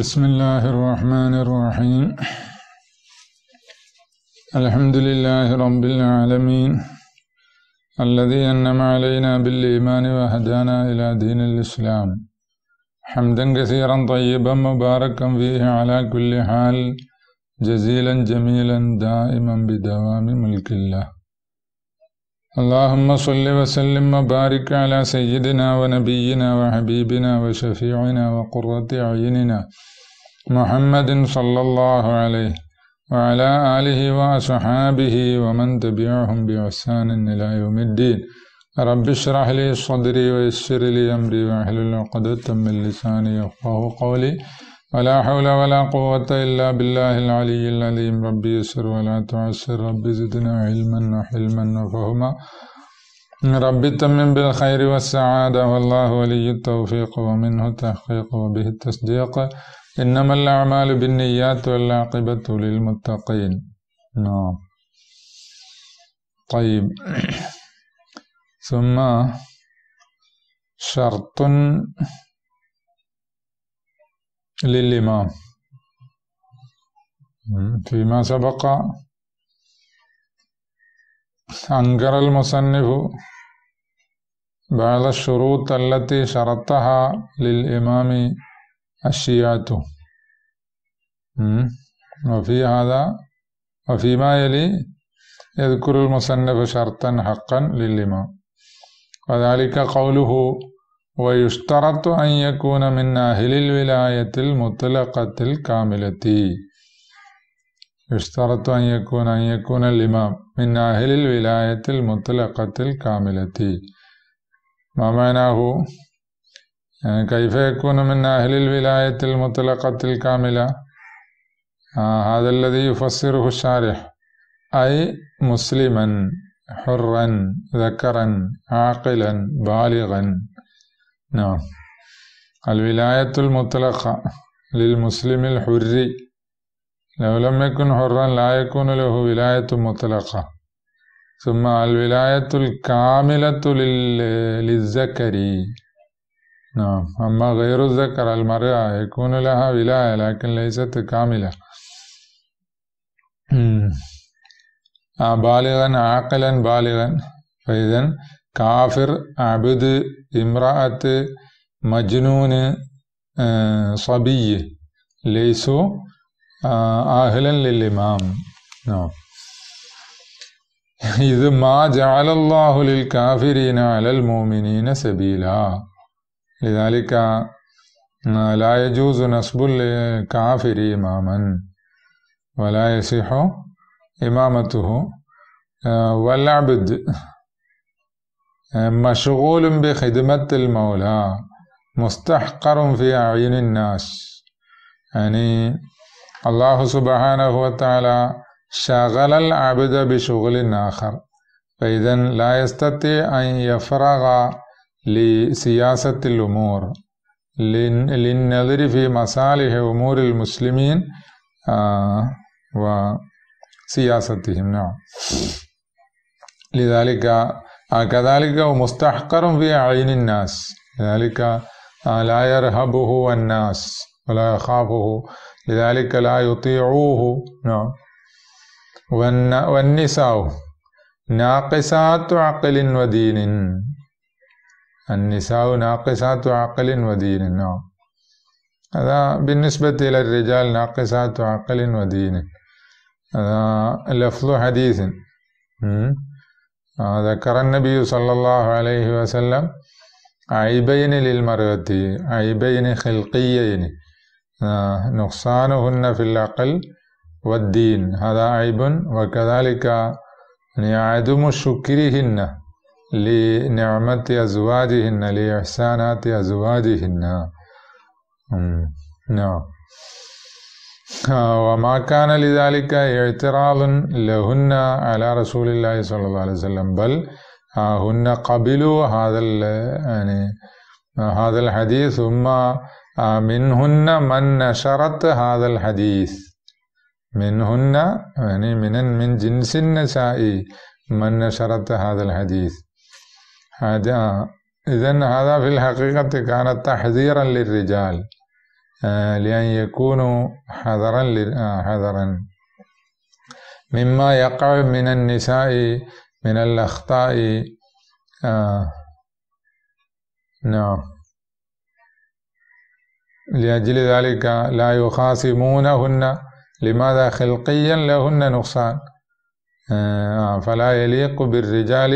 بسم الله الرحمن الرحيم الحمد لله رب العالمين الذي أنم علينا بالإيمان وهدانا إلى دين الإسلام حمدا كثيرا طيبا مباركا فيه على كل حال جزيلا جميلا دائما بدوام ملك الله اللهم صل وسلم وبارك على سيدنا ونبينا وحبيبنا وشفيعنا وقرة أعيننا محمد صلى الله عليه وعلى آله وأصحابه ومن تبعهم بإحسان إلى يوم الدين رب اشرح لي صدري ويسر لي أمري واحلل عقدة من لساني يفقه قولي ولا حول ولا قوة إلا بالله العلي العظيم ربي يسر ولا تعسر ربي زدنا علما وحلما وفهما ربي تمم بالخير والسعادة والله ولي التوفيق ومنه التحقيق وبه التصديق إنما الأعمال بالنيات والعاقبة للمتقين نعم طيب ثم شرط للإمام فيما سبق أنكر المصنف بعض الشروط التي شرطها للإمام الشيعة وفي هذا وفيما يلي يذكر المصنف شرطا حقا للإمام وذلك قوله ويشترط أن يكون من أهل الولاية المطلقة الكاملة يشترط أن يكون أن يكون الإمام من أهل الولاية المطلقة الكاملة ما معناه يعني كيف يكون من أهل الولاية المطلقة الكاملة آه هذا الذي يفسره الشارح أي مسلما حرا ذكرا عاقلا بالغا نعم الولاية المطلقة للمسلم الحر لو لم يكن حرا لا يكون له ولاية مطلقة ثم الولاية الكاملة للذكر نعم أما غير الذكر المرأة يكون لها ولاية لكن ليست كاملة آه، بالغا عاقلا بالغا فإذا كافر عبد ഇമ്രാഅത്ത് മജ്നൂന് സബിയ് ലൈസു ആഹ്ലൻ ലില്ലിമാം നോ ഇത് മാ ജാലല്ലാഹുലിൽ കാഫിരീന അലൽ മോമിനീന സബീല ലിതാലിക്ക ലായജൂസു നസ്ബുൽ കാഫിരി ഇമാമൻ വലായസിഹോ ഇമാമത്തുഹു വല്ലാബിദ് مشغول بخدمة المولى مستحقر في أعين الناس يعني الله سبحانه وتعالى شغل العبد بشغل آخر فإذا لا يستطيع أن يفرغ لسياسة الأمور للنظر في مصالح أمور المسلمين آه، وسياستهم نعم لذلك كذلك مستحقر في أعين الناس لذلك آه، لا يرهبه الناس ولا يخافه لذلك لا يطيعوه نعم والنساء ناقصات عقل ودين النساء ناقصات عقل ودين نعم هذا بالنسبة إلى الرجال ناقصات عقل ودين هذا لفظ حديث ذكر النبي صلى الله عليه وسلم عيبين للمرأة عيبين خلقيين نقصانهن في العقل والدين هذا عيب وكذلك يعني عدم شكرهن لنعمة أزواجهن لإحسانات أزواجهن نعم آه، وما كان لذلك اعتراض لهن على رسول الله صلى الله عليه وسلم بل آه، هن قبلوا هذا يعني آه، هذا الحديث ثم منهن من نشرت هذا الحديث منهن يعني من من جنس النساء من نشرت هذا الحديث هذا إذا هذا في الحقيقة كان تحذيرا للرجال آه، لأن يكونوا حذرا آه، حذرا مما يقع من النساء من الأخطاء آه، نعم لأجل ذلك لا يخاصمونهن لماذا خلقيا لهن نقصان فلا يليق بالرجال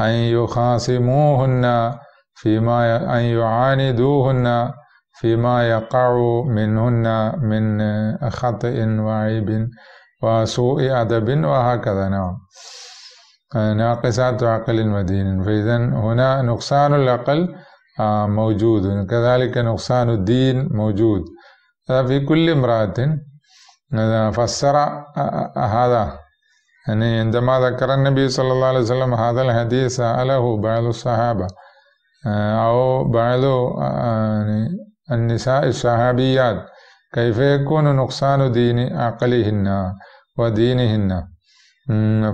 أن يخاصموهن فيما أن يعاندوهن فيما يقع منهن من خطئ وعيب وسوء أدب وهكذا نعم ناقصات عقل المدين فإذا هنا نقصان العقل آه، موجود كذلك نقصان الدين موجود في كل امرأة فسر آه، آه، هذا يعني عندما ذكر النبي صلى الله عليه وسلم هذا الحديث سأله بعض الصحابة أو بعض يعني النساء الشهابيات كيف يكون نقصان دين عقلهن ودينهن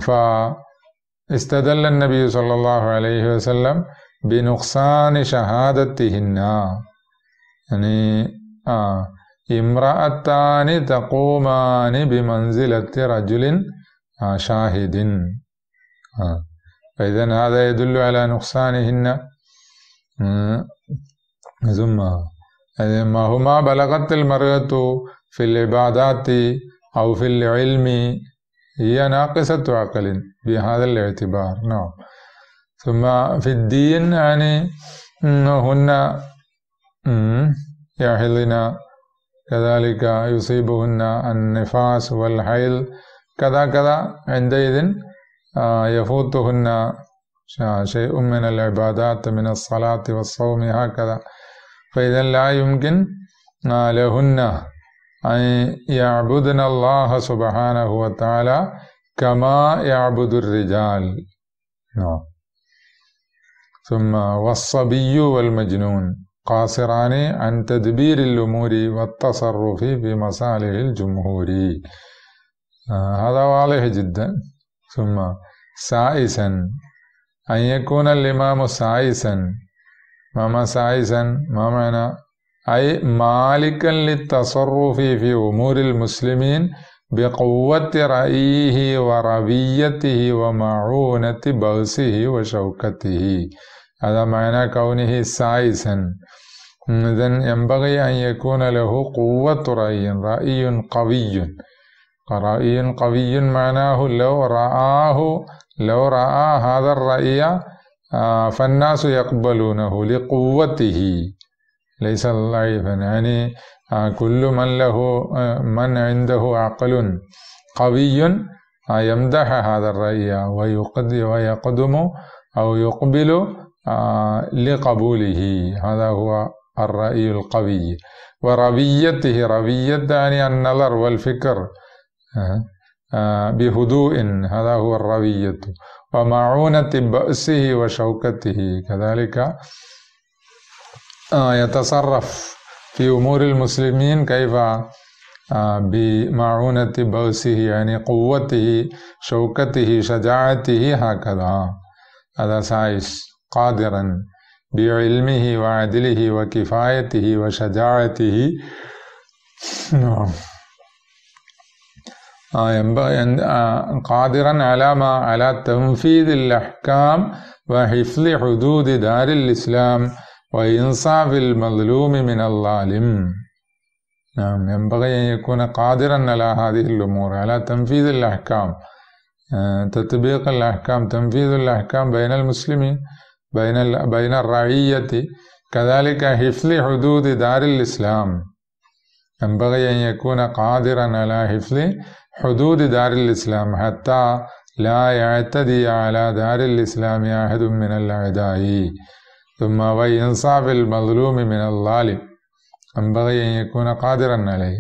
فاستدل النبي صلى الله عليه وسلم بنقصان شهادتهن يعني آه امرأتان تقومان بمنزلة رجل آه شاهد آه فإذا هذا يدل على نقصانهن ثم ما هما بلغت المرأة في العبادات أو في العلم هي ناقصة عقل بهذا الاعتبار نعم ثم في الدين يعني هن يحلن كذلك يصيبهن النفاس والحيل كذا كذا عندئذ آه، يفوتهن شيء من العبادات من الصلاة والصوم هكذا فإذا لا يمكن آه، لهن أن يعبدن الله سبحانه وتعالى كما يعبد الرجال نعم ثم والصبي والمجنون قاصران عن تدبير الأمور والتصرف في مصالح الجمهور آه، هذا واضح جدا ثم سائسا أن يكون الإمام سائسا سايزا ما معنى أي مالكا للتصرف في أمور المسلمين بقوة رأيه وربيته ومعونة بغسه وشوكته هذا معنى كونه سايزا إذن ينبغي أن يكون له قوة رأي رأي قوي رأي قوي معناه لو رآه لو رأى هذا الرأي آه، فالناس يقبلونه لقوته ليس ضعيفا يعني آه، كل من له آه، من عنده عقل قوي يمدح هذا الرأي ويقدم أو يقبل لقبوله هذا هو الرأي القوي وربيته ربية يعني النظر والفكر بهدوء هذا هو الربية ومعونة بأسه وشوكته كذلك آه، يتصرف في أمور المسلمين كيف آه، بمعونة بأسه يعني قوته شوكته شجاعته هكذا هذا سايس قادرا بعلمه وعدله وكفايته وشجاعته نعم آه، آه، قادرا على ما على تنفيذ الأحكام وحفظ حدود دار الإسلام وإنصاف المظلوم من الظالم نعم ينبغي أن يكون قادرا على هذه الأمور على تنفيذ الأحكام آه، تطبيق الأحكام تنفيذ الأحكام بين المسلمين بين بين الرعية كذلك حفظ حدود دار الإسلام ينبغي أن يكون قادرا على حفظ حدود دار الإسلام حتى لا يعتدي على دار الإسلام أحد من الأعداء ثم وينصاف المظلوم من الظالم ينبغي أن يكون قادرا عليه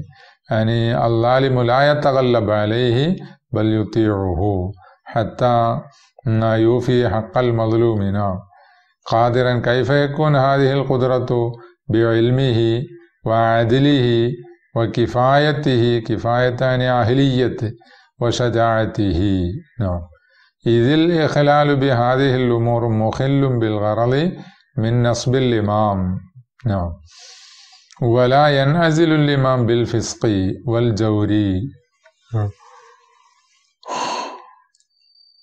يعني الظالم لا يتغلب عليه بل يطيعه حتى يوفي حق المظلوم نعم قادرا كيف يكون هذه القدرة بعلمه وعدله وكفايته كفاية أهلية وشجاعته نعم إذ الإخلال بهذه الأمور مخل بالغرض من نصب الإمام نعم ولا ينعزل الإمام بالفسق والجوري نعم.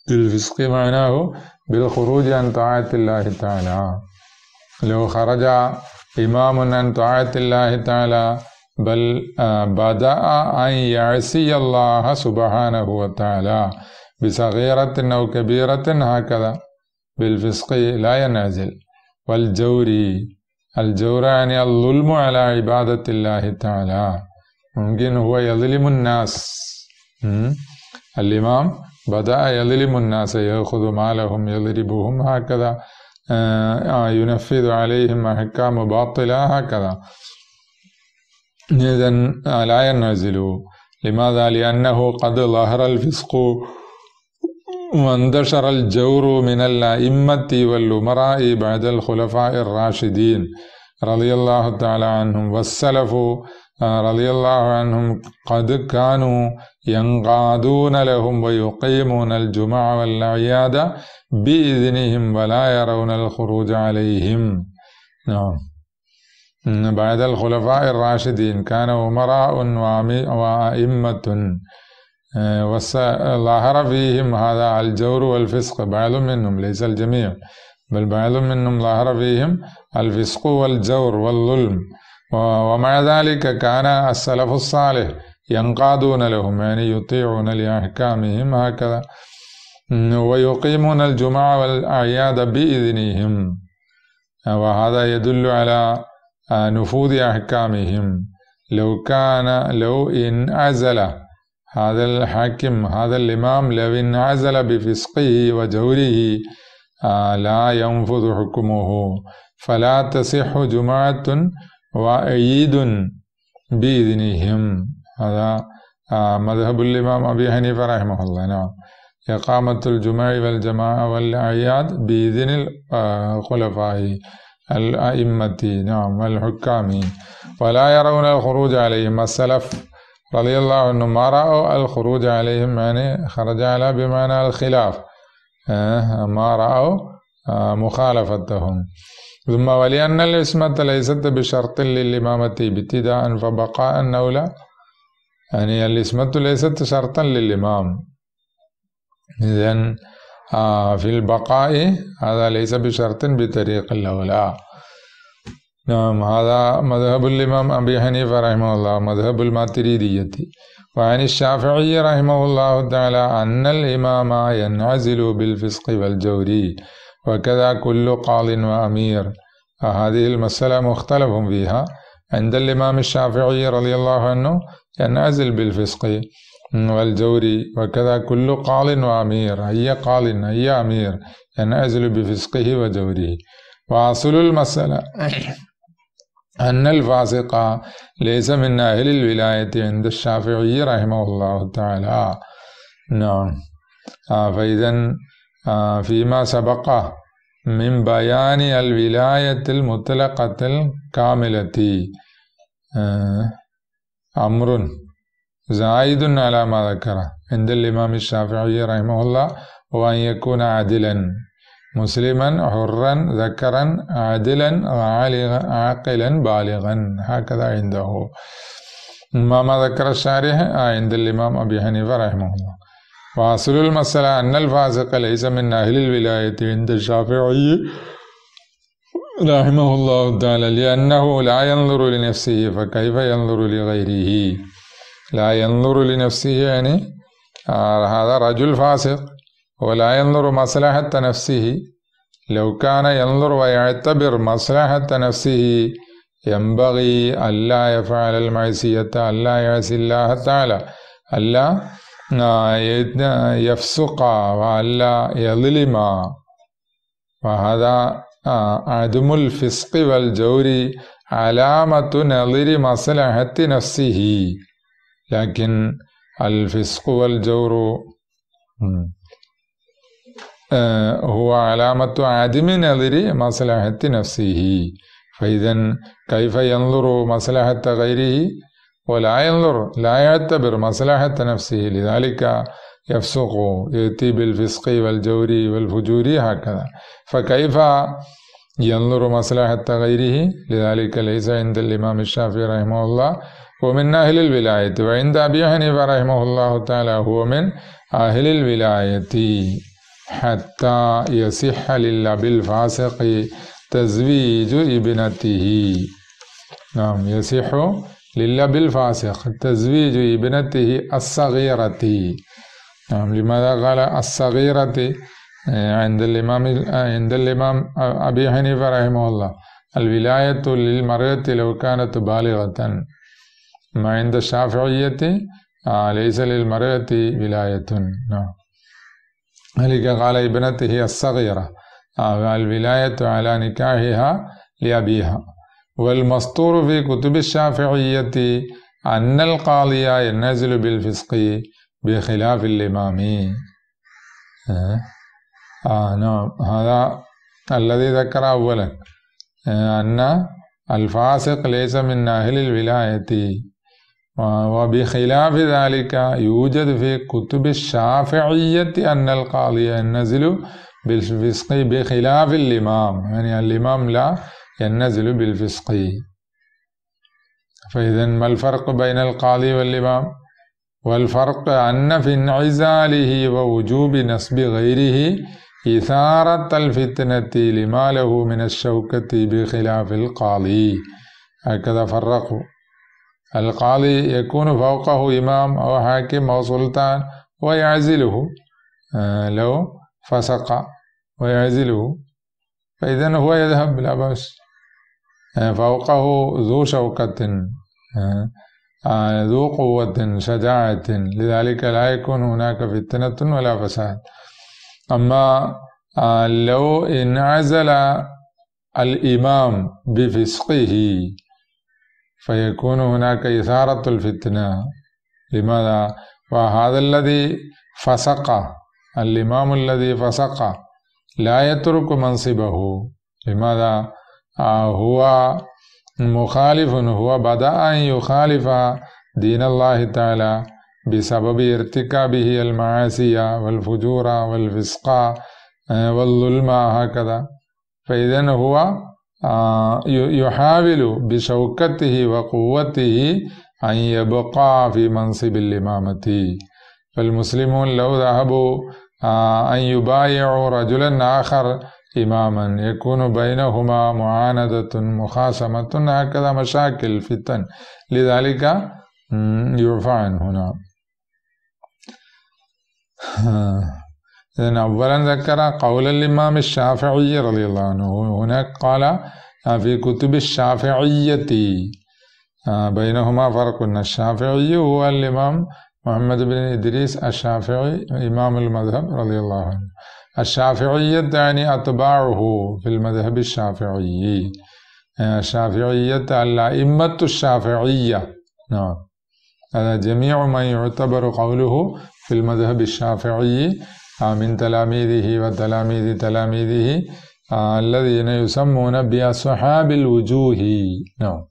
بالفسق معناه بالخروج عن طاعة الله تعالى لو خرج إمام عن طاعة الله تعالى بل بدأ أن يعصي الله سبحانه وتعالى بصغيرة أو كبيرة هكذا بالفسق لا ينازل والجور الجور يعني الظلم على عبادة الله تعالى ممكن هو يظلم الناس الإمام بدأ يظلم الناس يأخذ مالهم يضربهم هكذا ينفذ عليهم أحكام باطلة هكذا إذا لا ينعزل لماذا؟ لأنه قد ظهر الفسق وانتشر الجور من الأئمة والأمراء بعد الخلفاء الراشدين رضي الله تعالى عنهم والسلف آه، رضي الله عنهم قد كانوا ينقادون لهم ويقيمون الجمع والأعياد بإذنهم ولا يرون الخروج عليهم نعم بعد الخلفاء الراشدين كانوا أمراء وأئمة آه، وظهر فيهم هذا الجور والفسق بعض منهم ليس الجميع بل بعض منهم ظهر فيهم الفسق والجور والظلم ومع ذلك كان السلف الصالح ينقادون لهم يعني يطيعون لأحكامهم هكذا ويقيمون الجمعة والأعياد بإذنهم آه، وهذا يدل على نفوذ أحكامهم لو كان لو انعزل هذا الحاكم هذا الإمام لو انعزل بفسقه وجوره آه، لا ينفذ حكمه فلا تصح جمعة وعيد بإذنهم هذا آه، مذهب الإمام أبي حنيفة رحمه الله نعم إقامة الجمع والجماعة والأعياد بإذن الخلفاء آه، الأئمة نعم الحكام ولا يرون الخروج عليهم السلف رضي الله عنهم ما رأوا الخروج عليهم يعني خرج على بمعنى الخلاف آه، ما رأوا آه، مخالفتهم ثم ولأن العصمة ليست بشرط للإمامة ابتداء فبقاء أو يعني العصمة ليست شرطا للإمام إذن آه، في البقاء هذا ليس بشرط بطريق الأولى نعم هذا مذهب الإمام أبي حنيفة رحمه الله مذهب الماتريدية وعن الشافعي رحمه الله تعالى أن الإمام ينعزل بالفسق والجور وكذا كل قال وأمير هذه المسألة مختلف فيها عند الإمام الشافعي رضي الله عنه ينعزل بالفسق والجوري وكذا كل قال وأمير أي قال أي أمير ينعزل بفسقه وجوره وأصل المسألة أن الفاسق ليس من أهل الولاية عند الشافعي رحمه الله تعالى نعم آه، فإذا آه، فيما سبق من بيان الولاية المطلقة الكاملة آه، أمر زائد على ما ذكره عند الإمام الشافعي رحمه الله هو أن يكون عادلا مسلما حرا ذكرا عادلا عاقلا بالغا هكذا عنده ما ذكر الشارح آه، عند الإمام أبي حنيفة رحمه الله وأصل المسألة أن الفاسق ليس من أهل الولاية عند الشافعي رحمه الله تعالى لأنه لا ينظر لنفسه فكيف ينظر لغيره لا ينظر لنفسه يعني آه، هذا رجل فاسق ولا ينظر مصلحة نفسه لو كان ينظر ويعتبر مصلحة نفسه ينبغي ألا يفعل المعصية ألا يعصي الله تعالى ألا آه، يفسق وألا يظلم وهذا آه، عدم الفسق والجور علامة نظر مصلحة نفسه لكن الفسق والجور آه، هو علامة عدم نظر مصلحة نفسه فإذا كيف ينظر مصلحة غيره ولا ينظر لا يعتبر مصلحة نفسه لذلك يفسق يأتي بالفسق والجور والفجور هكذا فكيف ينظر مصلحة غيره لذلك ليس عند الإمام الشافعي رحمه الله ومن أهل الولاية وعند أبي حنيفة رحمه الله تعالى هو من أهل الولاية حتى يصح للأب الفاسق تزويج ابنته نعم يصح للأب الفاسق تزويج ابنته الصغيرة نعم لماذا قال الصغيرة عند الإمام آه، عند الإمام أبي حنيفة رحمه الله الولاية للمرأة لو كانت بالغة ما عند الشافعية آه، ليس للمرأة ولاية نعم. ذلك قال ابنته الصغيرة آه، الولاية على نكاحها لأبيها والمسطور في كتب الشافعية أن القاضي ينزل بالفسق بخلاف الإمام أه؟ آه نعم هذا الذي ذكر أولا أن الفاسق ليس من أهل الولاية وبخلاف ذلك يوجد في كتب الشافعية أن القاضي ينزل بالفسق بخلاف الإمام يعني الإمام لا ينزل بالفسق فإذا ما الفرق بين القاضي والإمام والفرق أن في انعزاله ووجوب نصب غيره إثارة الفتنة لما له من الشوكة بخلاف القاضي هكذا فرقوا القاضي يكون فوقه إمام أو حاكم أو سلطان ويعزله آه، لو فسق ويعزله فإذا هو يذهب لا بأس آه، فوقه ذو شوكة آه، ذو قوة شجاعة لذلك لا يكون هناك فتنة ولا فساد أما آه، لو انعزل الإمام بفسقه فيكون هناك إثارة الفتنة لماذا؟ وهذا الذي فسق الإمام الذي فسق لا يترك منصبه لماذا؟ آه، هو مخالف هو بدأ أن يخالف دين الله تعالى بسبب ارتكابه المعاصي والفجور والفسق آه، والظلم هكذا فإذا هو آه، يحاول بشوكته وقوته أن يبقى في منصب الإمامة فالمسلمون لو ذهبوا آه، أن يبايعوا رجلا آخر إماما يكون بينهما معاندة مخاصمة هكذا مشاكل فتن لذلك يعفى هنا إذن أولا ذكر قول الإمام الشافعي رضي الله عنه هناك قال آه، في كتب الشافعية آه، بينهما فرق الشافعي هو الإمام محمد بن إدريس الشافعي إمام المذهب رضي الله عنه الشافعية يعني أتباعه في المذهب الشافعي آه، الشافعية الأئمة الشافعية نعم هذا جميع ما يعتبر قوله في المذهب الشافعي آه، من تلاميذه وتلاميذ تلاميذه آه، الذين يسمون بأصحاب الوجوه نعم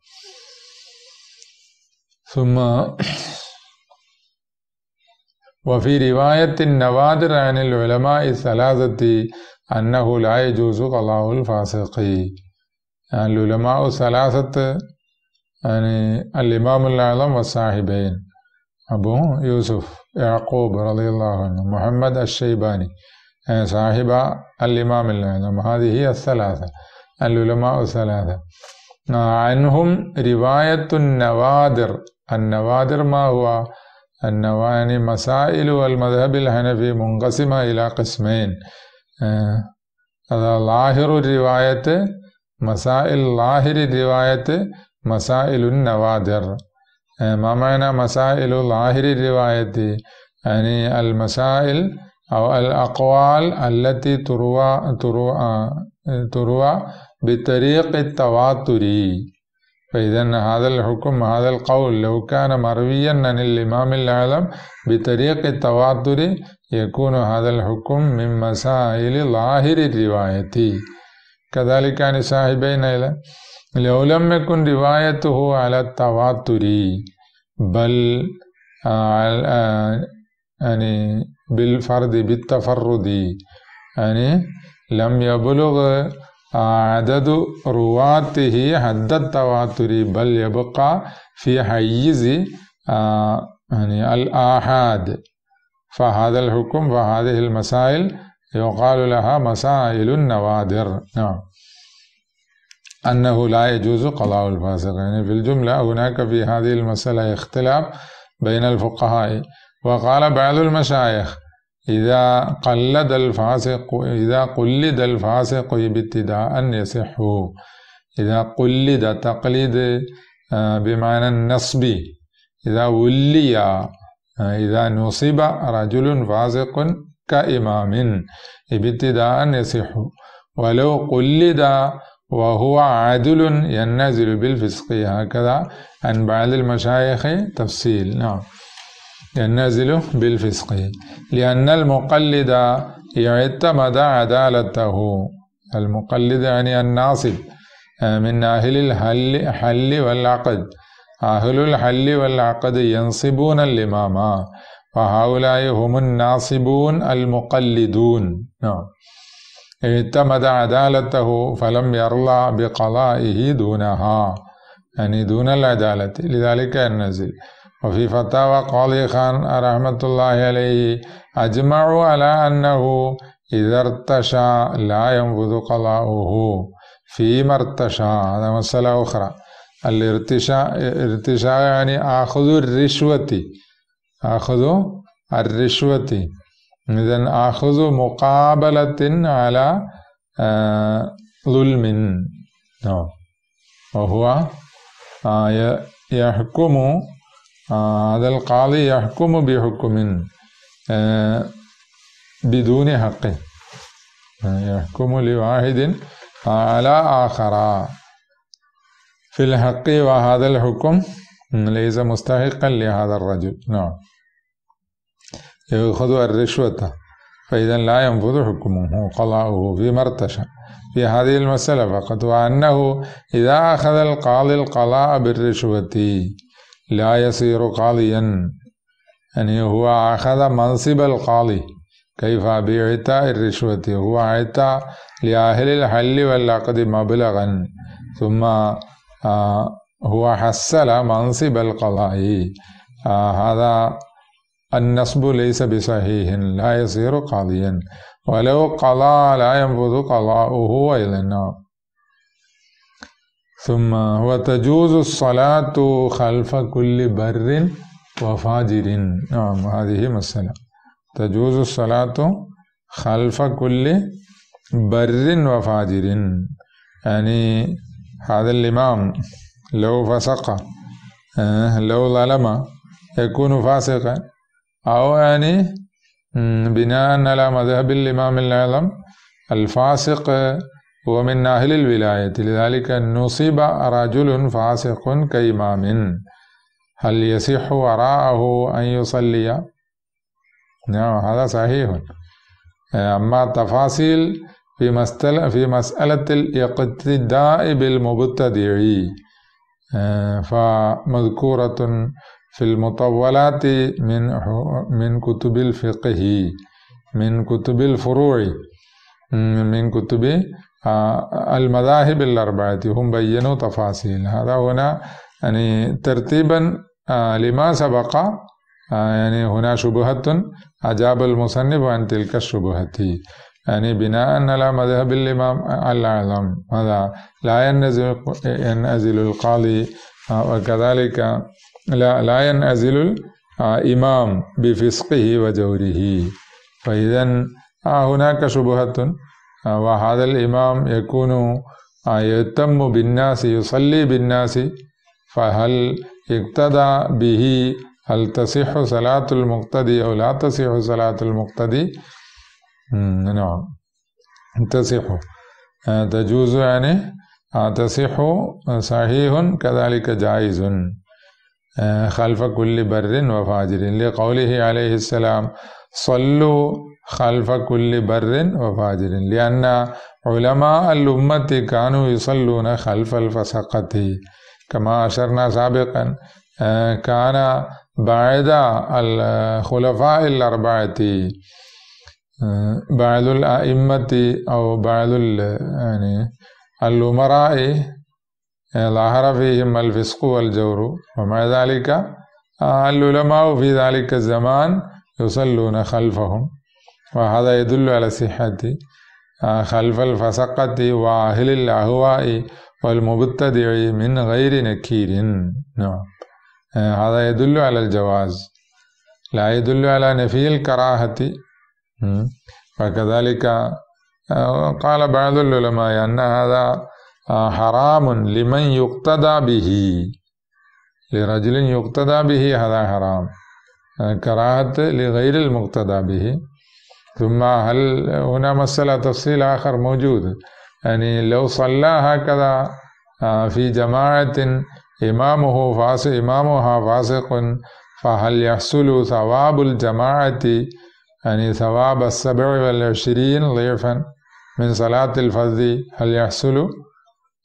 ثم وفي رواية النوادر عن العلماء الثلاثة أنه لا يجوز قضاء الفاسق يعني العلماء الثلاثة يعني الإمام الأعظم والصاحبين أبو يوسف يعقوب رضي الله عنه محمد الشيباني صاحب الإمام الأعظم هذه هي الثلاثة العلماء الثلاثة عنهم رواية النوادر النوادر ما هو النوادر يعني مسائل والمذهب الحنفي منقسمة إلى قسمين آه، هذا ظاهر الرواية مسائل ظاهر الرواية مسائل النوادر معنى مسائل ظاهر الرواية يعني المسائل أو الأقوال التي تروى تروى تروى بطريق التواتر فإذا هذا الحكم هذا القول لو كان مرويا عن الإمام الأعلم بطريق التواتر يكون هذا الحكم من مسائل ظاهر الرواية كذلك عن صاحبين لو لم يكن روايته على التواتر بل آه، آه، يعني بالفرد بالتفرد يعني لم يبلغ آه، عدد رواته حد التواتر بل يبقى في حيز يعني الآحاد فهذا الحكم وهذه المسائل يقال لها مسائل النوادر نعم أنه لا يجوز قضاء الفاسق يعني في الجملة هناك في هذه المسألة اختلاف بين الفقهاء وقال بعض المشايخ إذا قلد الفاسق إذا قلد الفاسق بابتداء يصح إذا قلد تقليد آه، بمعنى النصب إذا ولي آه، إذا نصب رجل فاسق كإمام ابتداء يصح ولو قلد وهو عادل ينزل بالفسق هكذا عن بعض المشايخ تفصيل نعم ينزل بالفسق لأن المقلد يعتمد عدالته المقلد يعني الناصب من أهل الحل والعقد أهل الحل والعقد ينصبون الإمامة فهؤلاء هم الناصبون المقلدون نعم اعتمد عدالته فلم يرلى بقضائه دونها يعني دون العدالة لذلك النزل وفي فتاوى قاضي خان رحمة الله عليه أجمعوا على أنه إذا ارتشى لا ينفذ قضاؤه فيما ارتشى هذا مسألة أخرى الارتشاء ارتشاء يعني أخذ الرشوة أخذ الرشوة إذن أخذ مقابلة على آه، ظلم نعم وهو آه، يحكم آه، هذا القاضي يحكم بحكم بدون حق يحكم لواحد على آخر في الحق وهذا الحكم ليس مستحقا لهذا الرجل نعم يأخذ الرشوة فإذا لا ينفذ حكمه قضاؤه في مرتشة في هذه المسألة فقط وأنه إذا أخذ القاضي القضاء بالرشوة لا يصير قاضيا يعني هو أخذ منصب القاضي كيف بإعطاء الرشوة هو أعطى لأهل الحل والعقد مبلغا ثم آه، هو حصل منصب القضاء آه، هذا النصب ليس بصحيح لا يصير قاضيا ولو قضى لا ينفذ قضاؤه إلى النار ثم وتجوز الصلاة خلف كل بر وفاجر نعم هذه مسألة تجوز الصلاة خلف كل بر وفاجر يعني هذا الإمام لو فسق اه، لو ظلم يكون فاسقا أو يعني بناء على مذهب الإمام الأعظم الفاسق هو من أهل الولاية لذلك نصيب رجل فاسق كإمام هل يصح وراءه أن يصلي؟ نعم هذا صحيح أما التفاصيل في مسألة في مسألة الاقتداء بالمبتدعي آه، فمذكورة في المطولات من من كتب الفقه من كتب الفروع من كتب المذاهب الأربعة هم بينوا تفاصيل هذا هنا يعني ترتيبا لما سبق يعني هنا شبهة أجاب المصنف عن تلك الشبهة يعني بناء على مذهب الإمام الأعظم هذا لا ينزل ينزل القاضي وكذلك لا لا ينعزل الإمام بفسقه وجوره فإذا آه، هناك شبهة آه، وهذا الإمام يكون آه، يهتم بالناس يصلي بالناس فهل اقتدى به هل تصح صلاة المقتدي أو لا تصح صلاة المقتدي نعم تصح تجوز يعني تصح صحيح كذلك جائز خلف كل بر وفاجر لقوله عليه السلام صلوا خلف كل بر وفاجر لأن علماء الأمة كانوا يصلون خلف الفسقة كما أشرنا سابقا كان بعد الخلفاء الأربعة بعد الأئمة أو بعد يعني الأمراء ظهر فيهم الفسق والجور ومع ذلك العلماء في ذلك الزمان يصلون خلفهم وهذا يدل على صحة خلف الفسقة وأهل الأهواء والمبتدع من غير نكير نعم هذا يدل على الجواز لا يدل على نفي الكراهة وكذلك آه، قال بعض العلماء أن هذا آه، حرام لمن يقتدى به لرجل يقتدى به هذا حرام يعني كراهة لغير المقتدى به ثم هل هنا مسألة تفصيل آخر موجود يعني لو صلى هكذا آه، في جماعة إمامه فاسق إمامها فاسق فهل يحصل ثواب الجماعة يعني ثواب السبع والعشرين ضعفا من صلاة الفرد هل يحصل؟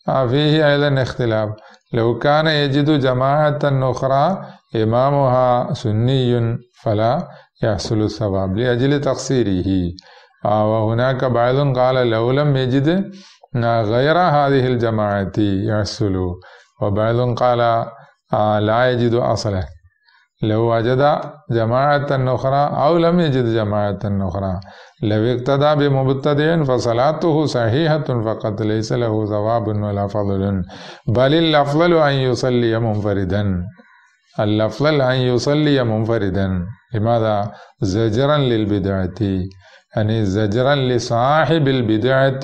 فيه أيضا اختلاف لو كان يجد جماعة أخرى إمامها سني فلا يحصل الثواب لأجل تقصيره وهناك بعض قال لو لم يجد غير هذه الجماعة يحصل وبعض قال لا يجد أصله لو وجد جماعة أخرى أو لم يجد جماعة أخرى لو اقتدى بمبتدع فصلاته صحيحة فقط ليس له ثواب ولا فضل بل الأفضل أن يصلي منفردا الأفضل أن يصلي منفردا لماذا؟ زجرا للبدعة يعني زجرا لصاحب البدعة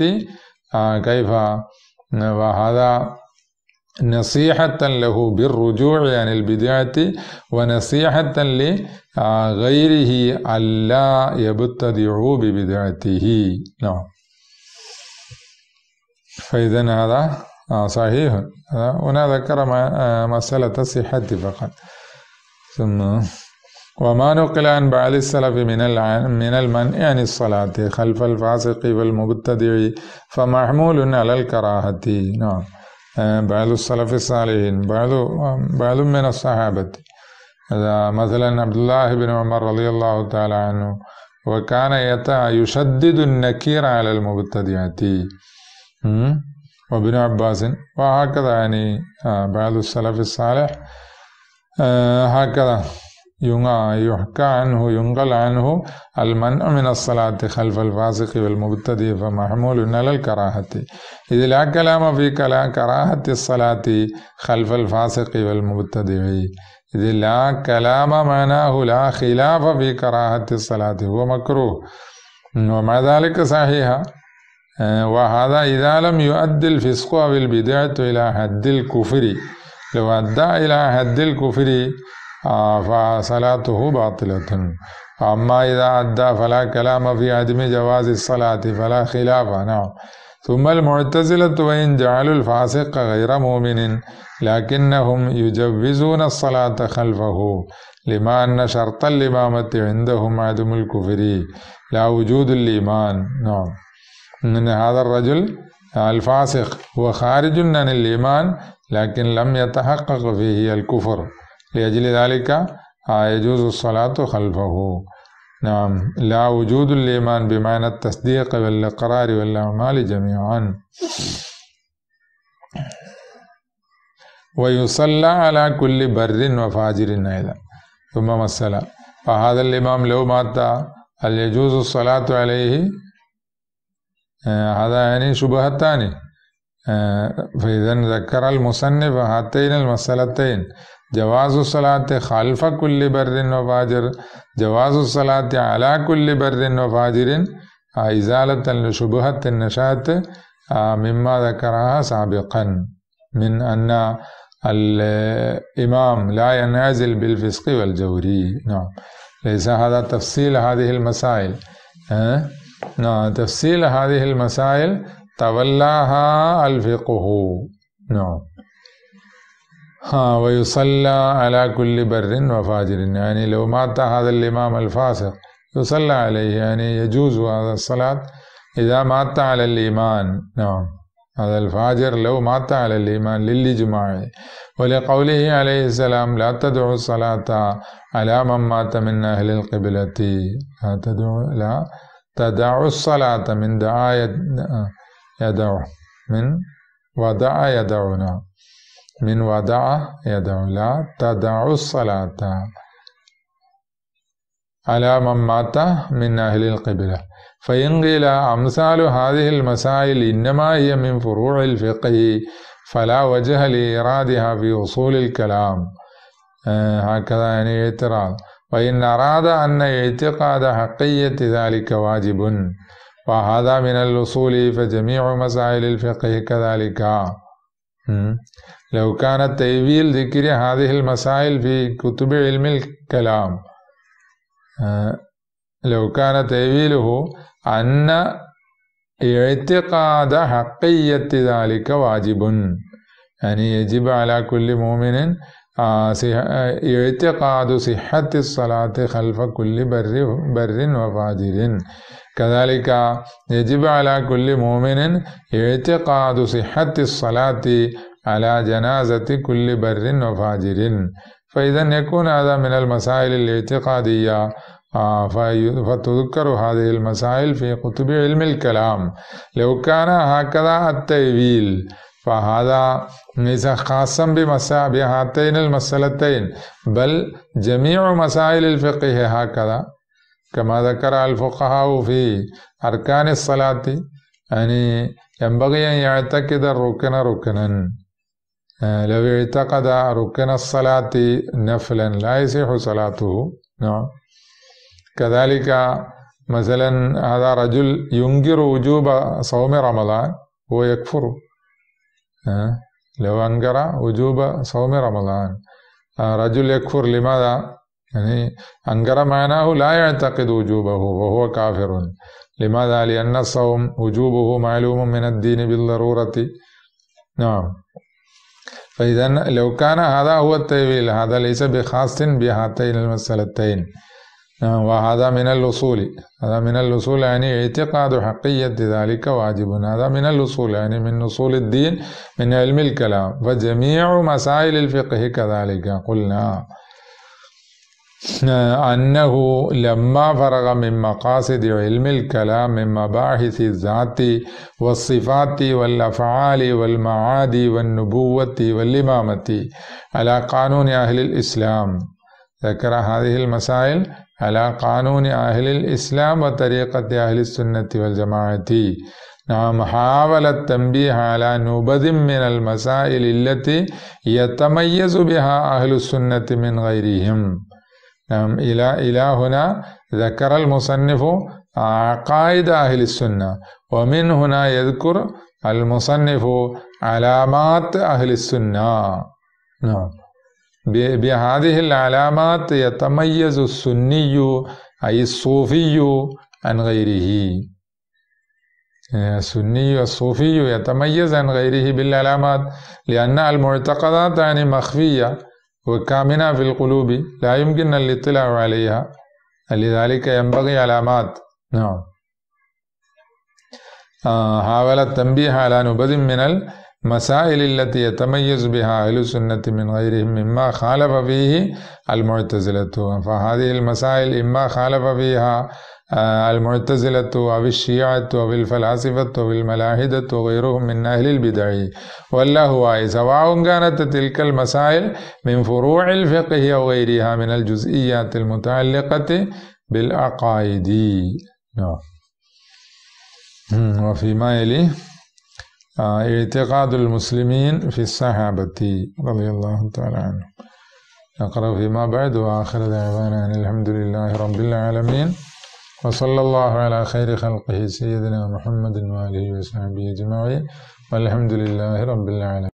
آه، كيف وهذا نعم، نصيحة له بالرجوع عن البدعة ونصيحة لغيره ألا يبتدعوا ببدعته نعم فإذا هذا آه، صحيح آه، هنا ذكر آه، مسألة الصحة فقط ثم وما نقل عن بعض السلف من من المنع عن الصلاة خلف الفاسق والمبتدع فمحمول على الكراهة نعم بعض السلف الصالحين بعض بعض من الصحابة مثلا عبد الله بن عمر رضي الله تعالى عنه وكان يتا يشدد النكير على المبتدعة وابن عباس وهكذا يعني بعض السلف الصالح هكذا يحكى عنه ينقل عنه المنع من الصلاة خلف الفاسق والمبتدئ فمحمول على الكراهة إذ لا كلام في كلام كراهة الصلاة خلف الفاسق والمبتدئ إذ لا كلام معناه لا خلاف في كراهة الصلاة هو مكروه ومع ذلك صحيح وهذا إذا لم يؤدي الفسق البدعة إلى حد الكفر لو أدى إلى حد الكفر فصلاته باطلة أما إذا أدى فلا كلام في عدم جواز الصلاة فلا خلاف نعم ثم المعتزلة وإن جعلوا الفاسق غير مؤمن لكنهم يجوزون الصلاة خلفه لما أن شرط الإمامة عندهم عدم الكفر لا وجود الإيمان نعم أن هذا الرجل الفاسق هو خارج عن الإيمان لكن لم يتحقق فيه الكفر لأجل ذلك آه، يجوز الصلاة خلفه نعم لا وجود الإيمان بمعنى التصديق والإقرار والأعمال جميعا ويصلى على كل بر وفاجر أيضا ثم مسألة فهذا الإمام لو مات هل يجوز الصلاة عليه آه، هذا يعني ثانية آه، فإذا ذكر المصنف هاتين المسألتين جواز الصلاة خلف كل بر وفاجر جواز الصلاة على كل بر وفاجر إزالة لشبهة النشاط مما ذكرها سابقا من أن الإمام لا ينازل بالفسق والجوري نعم ليس هذا تفصيل هذه المسائل أه؟ نعم تفصيل هذه المسائل تولاها الفقه نعم ها ويصلى على كل بر وفاجر يعني لو مات هذا الإمام الفاسق يصلى عليه يعني يجوز هذا الصلاة إذا مات على الإيمان نعم هذا الفاجر لو مات على الإيمان للإجماع ولقوله عليه السلام لا تدعوا الصلاة على من مات من أهل القبلة لا تدعو لا تدعوا الصلاة من دعاء يدعو من ودعا يدعو نعم من وضع يدعو لا تدع الصلاة على من مات من أهل القبلة فإن قيل أمثال هذه المسائل إنما هي من فروع الفقه فلا وجه لإيرادها في أصول الكلام آه، هكذا يعني اعتراض وإن أراد أن اعتقاد حقية ذلك واجب وهذا من الأصول فجميع مسائل الفقه كذلك لو كان تأويل ذكر هذه المسائل في كتب علم الكلام آه، لو كان تأويله أن اعتقاد حقية ذلك واجب يعني يجب على كل مؤمن آه، آه، اعتقاد صحة الصلاة خلف كل بر, بر وفاجر كذلك يجب على كل مؤمن اعتقاد صحة الصلاة على جنازة كل بر وفاجر فإذا يكون هذا من المسائل الاعتقادية آه، فتذكر هذه المسائل في كتب علم الكلام لو كان هكذا التأويل فهذا ليس خاصا بهاتين المسألتين بل جميع مسائل الفقه هكذا كما ذكر الفقهاء في أركان الصلاة يعني ينبغي أن يعتقد الركن ركنا آه، لو اعتقد ركن الصلاة نفلا لا يصح صلاته نعم كذلك مثلا هذا رجل ينكر وجوب صوم رمضان هو يكفر آه، لو أنكر وجوب صوم رمضان آه، رجل يكفر لماذا؟ يعني أنكر معناه لا يعتقد وجوبه وهو كافر لماذا؟ لأن الصوم وجوبه معلوم من الدين بالضرورة نعم فإذا لو كان هذا هو التأويل هذا ليس بخاص بهاتين المسألتين نعم، وهذا من الأصول هذا من الأصول يعني اعتقاد حقية ذلك واجب هذا من الأصول يعني من أصول الدين من علم الكلام فجميع مسائل الفقه كذلك قلنا آه، أنه لما فرغ من مقاصد علم الكلام من مباحث الذات والصفات والأفعال والمعاد والنبوة والإمامة على قانون أهل الإسلام ذكر هذه المسائل على قانون أهل الإسلام وطريقة أهل السنة والجماعة نعم حاول التنبيه على نوبذ من المسائل التي يتميز بها أهل السنة من غيرهم نعم إلى إلى هنا ذكر المصنف عقائد آه، أهل السنة ومن هنا يذكر المصنف علامات أهل السنة نعم بهذه العلامات يتميز السني أي الصوفي عن غيره آه، السني الصوفي يتميز عن غيره بالعلامات لأن المعتقدات يعني مخفية وكامنة في القلوب لا يمكن الاطلاع عليها لذلك ينبغي علامات نعم حاول آه، التنبيه على نبذ من المسائل التي يتميز بها أهل السنة من غيرهم مما خالف فيه المعتزلة فهذه المسائل إما خالف فيها آه، المعتزلة أو الشيعة أو الفلاسفة أو الملاحدة وغيرهم من أهل البدع والله سواء كانت تلك المسائل من فروع الفقه أو غيرها من الجزئيات المتعلقة بالعقائد نعم وفيما يلي آه، اعتقاد المسلمين في الصحابة رضي الله تعالى عنهم نقرأ فيما بعد وآخر دعوانا الحمد لله رب العالمين وصلى الله على خير خلقه سيدنا محمد وآله وصحبه أجمعين والحمد لله رب العالمين